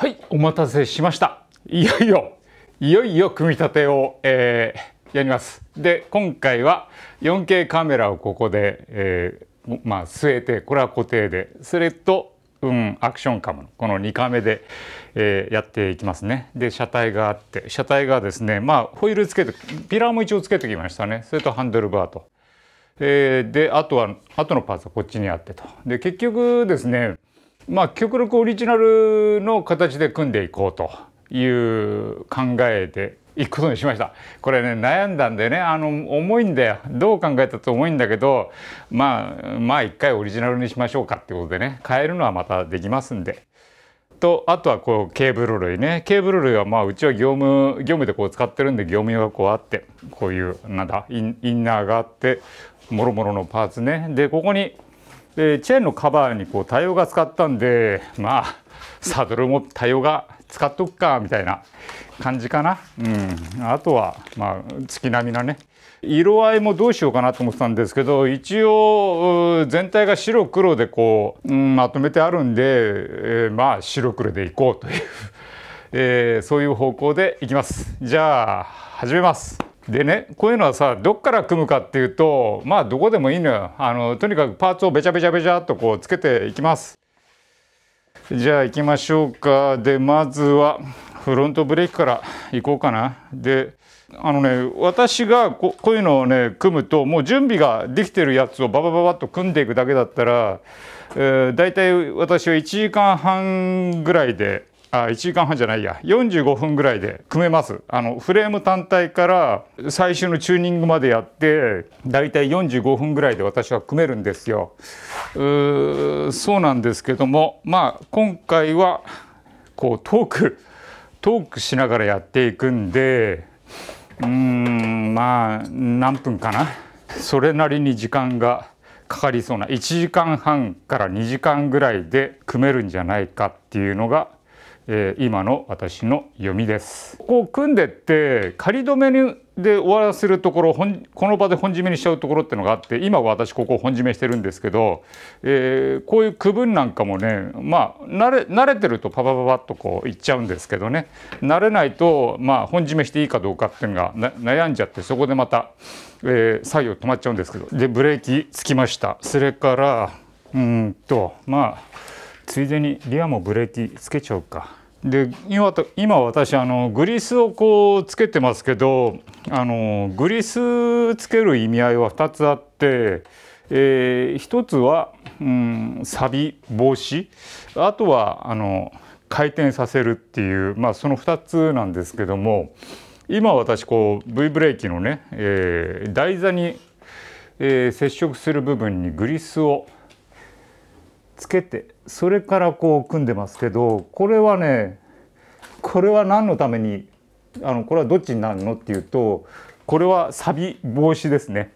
はいお待たせしましたいよいよいよいよ組み立てを、えー、やりますで今回は 4K カメラをここで、えー、まあ据えてこれは固定でそれとうん、アクションカムのこの2カメで、えー、やっていきますねで車体があって車体がですねまあホイールつけてピラーも一応つけてきましたねそれとハンドルバーと、えー、であとはあとのパーツはこっちにあってとで結局ですねまあ、極力オリジナルの形で組んでいこうという考えでいくことにしましたこれね悩んだんでねあの重いんだよどう考えたって重いんだけどまあまあ一回オリジナルにしましょうかってことでね変えるのはまたできますんで。とあとはこうケーブル類ねケーブル類はまあうちは業務業務でこう使ってるんで業務用がこうあってこういうなんだインナーがあってもろもろのパーツねでここにえー、チェーンのカバーにこう多様が使ったんでまあサドルも対応が使っとくかみたいな感じかな、うん、あとはまあ月並みなね色合いもどうしようかなと思ってたんですけど一応全体が白黒でこう、うん、まとめてあるんで、えー、まあ白黒でいこうというえー、そういう方向でいきますじゃあ始めます。でねこういうのはさどっから組むかっていうとまあどこでもいいのよあのとにかくパーツをべちゃべちゃべちゃっとこうつけていきますじゃあ行きましょうかでまずはフロントブレーキから行こうかなであのね私がここういうのをね組むともう準備ができてるやつをババババッと組んでいくだけだったら、えー、大体私は1時間半ぐらいであ1時間半じゃないや45分ぐらいで組めますあのフレーム単体から最終のチューニングまでやってだいたい45分ぐらいで私は組めるんですようそうなんですけどもまあ今回はこうトークトークしながらやっていくんでうんまあ何分かなそれなりに時間がかかりそうな1時間半から2時間ぐらいで組めるんじゃないかっていうのがえー、今の私の読みです。こう組んでって仮止めにで終わらせるところ本この場で本締めにしちゃうところってのがあって今私ここ本締めしてるんですけど、えー、こういう区分なんかもねまあ慣れ慣れてるとパパパパッとこういっちゃうんですけどね慣れないとまあ本締めしていいかどうかっていうのが悩んじゃってそこでまた、えー、作業止まっちゃうんですけどでブレーキつきましたそれからうんとまあついでにリアもブレーキつけちゃうかで今今私あのグリスをこうつけてますけどあのグリスつける意味合いは2つあって、えー、1つは、うん、サビ防止あとはあの回転させるっていう、まあ、その2つなんですけども今私こう V ブレーキのね、えー、台座に、えー、接触する部分にグリスをつけてそれからこう組んでますけどこれはねこれは何のためにあのこれはどっちになるのっていうとこれはサビ防止ですね、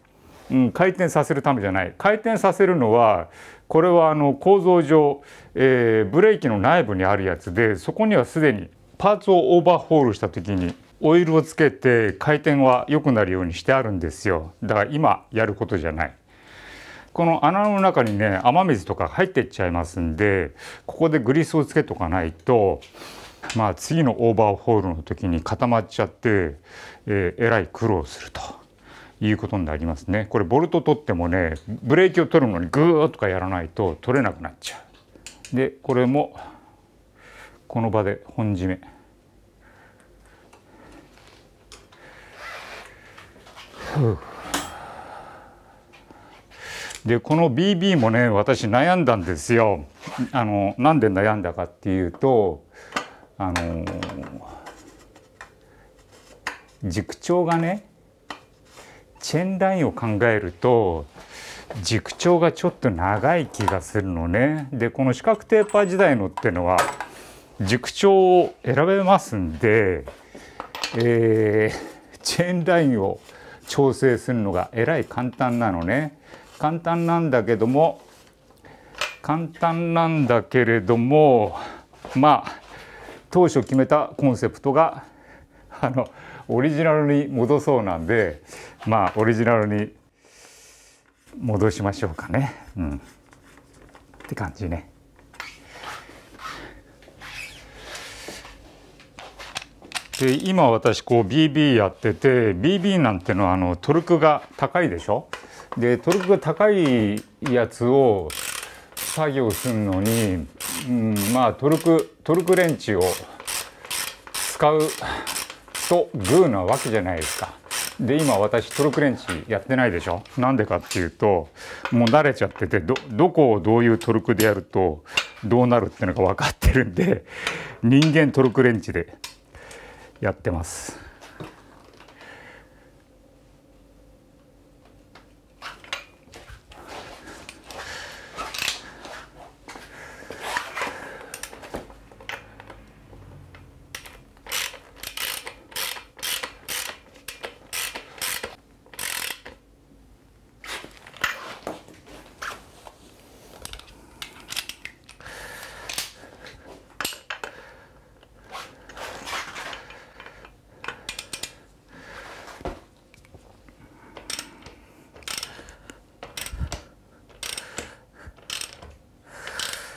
うん、回転させるためじゃない回転させるのはこれはあの構造上、えー、ブレーキの内部にあるやつでそこにはすでにパーツをオーバーホールした時にオイルをつけて回転は良くなるようにしてあるんですよだから今やることじゃない。この穴の中にね雨水とか入ってっちゃいますんでここでグリスをつけとかないとまあ次のオーバーホールの時に固まっちゃって、えー、えらい苦労するということになりますねこれボルト取ってもねブレーキを取るのにグーとかやらないと取れなくなっちゃうでこれもこの場で本締めふうでこの BB もね私悩んだんですよ。あのなんで悩んだかっていうとあの軸長がねチェーンラインを考えると軸長がちょっと長い気がするのね。でこの四角テーパー時代のってのは軸長を選べますんで、えー、チェーンラインを調整するのがえらい簡単なのね。簡単なんだけども簡単なんだけれどもまあ当初決めたコンセプトがあのオリジナルに戻そうなんでまあオリジナルに戻しましょうかね。うん、って感じね。で今私こう BB やってて BB なんてのはあのトルクが高いでしょでトルクが高いやつを作業するのに、うん、まあトルクトルクレンチを使うとグーなわけじゃないですか。で今私トルクレンチやってないでしょなんでかっていうともう慣れちゃっててどどこをどういうトルクでやるとどうなるっていうのが分かってるんで人間トルクレンチでやってます。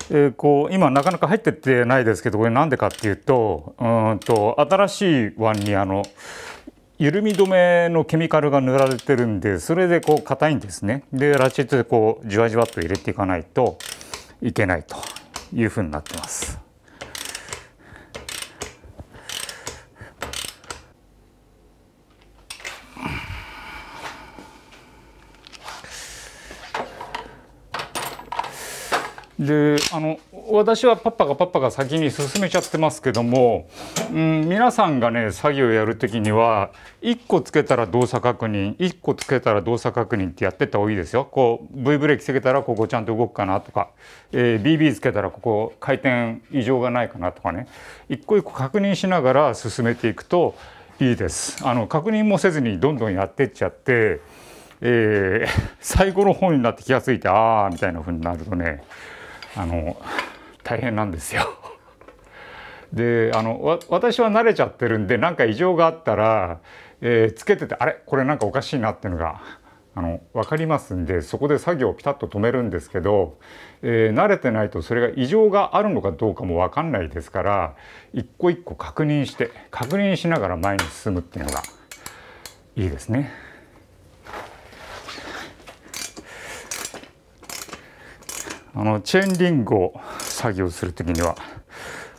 えー、こう今なかなか入ってってないですけどこれなんでかっていうとうんと新しい湾にあの緩み止めのケミカルが塗られてるんでそれでこう硬いんですねでラチェットでこうじわじわっと入れていかないといけないというふうになってます。であの私はパッパがパッパが先に進めちゃってますけども、うん、皆さんがね作業やる時には1個つけたら動作確認1個つけたら動作確認ってやってった方がいいですよ。こう V ブレーキつけたらここちゃんと動くかなとか、えー、BB つけたらここ回転異常がないかなとかね一個一個確認しながら進めていくといいです。あの確認もせずにどんどんやってっちゃって、えー、最後の方になって気が付いてああみたいな風になるとねあの大変なんですよ。であの私は慣れちゃってるんで何か異常があったら、えー、つけててあれこれなんかおかしいなっていうのがあの分かりますんでそこで作業をピタッと止めるんですけど、えー、慣れてないとそれが異常があるのかどうかも分かんないですから一個一個確認して確認しながら前に進むっていうのがいいですね。あのチェーンリングを作業する時には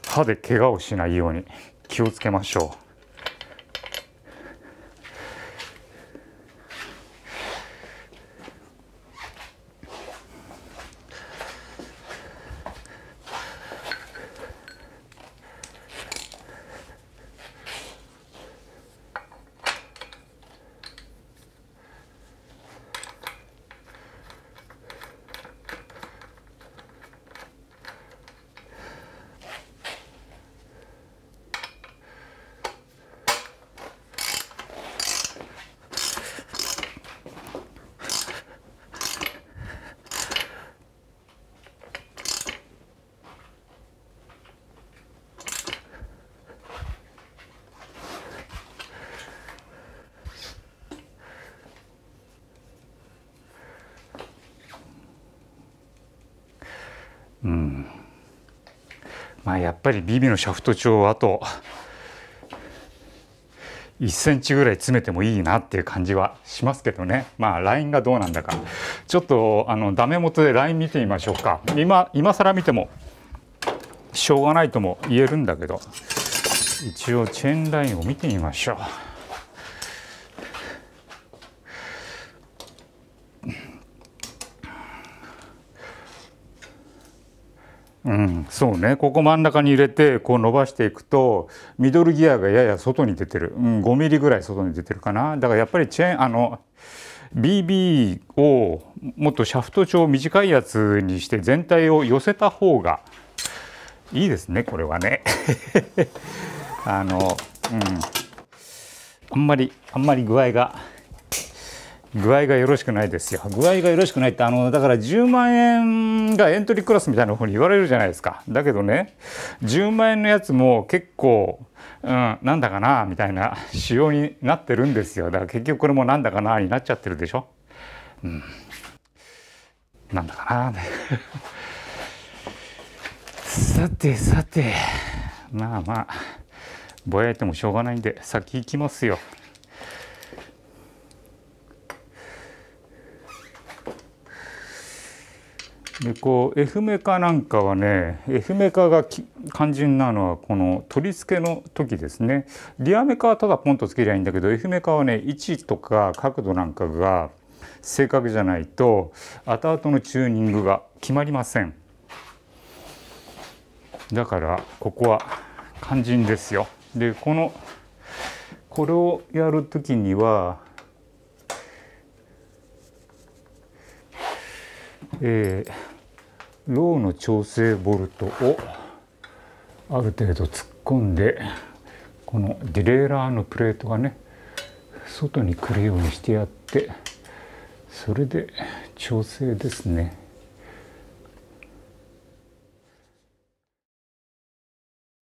歯で怪我をしないように気をつけましょう。うんまあやっぱりビビのシャフト帳はあと1センチぐらい詰めてもいいなっていう感じはしますけどねまあラインがどうなんだかちょっとあのダメ元でライン見てみましょうか今今更見てもしょうがないとも言えるんだけど一応チェーンラインを見てみましょう。うん、そうねここ真ん中に入れてこう伸ばしていくとミドルギアがやや外に出てる、うん、5ミリぐらい外に出てるかなだからやっぱりチェーンあの BB をもっとシャフト長短いやつにして全体を寄せた方がいいですねこれはね あのうんあんまりあんまり具合が。具合がよろしくないですよ具合がよろしくないってあのだから10万円がエントリークラスみたいなふうに言われるじゃないですかだけどね10万円のやつも結構、うん、なんだかなみたいな仕様になってるんですよだから結局これもなんだかなになっちゃってるでしょうんなんだかな さてさてまあまあぼやいてもしょうがないんで先行きますよでこう F メカなんかはね F メカが肝心なのはこの取り付けの時ですねリアメカはただポンとつけりゃいいんだけど F メカはね位置とか角度なんかが正確じゃないと後々のチューニングが決まりませんだからここは肝心ですよでこのこれをやる時にはえー、ローの調整ボルトをある程度突っ込んでこのディレイラーのプレートがね外に来るようにしてやってそれで調整ですね。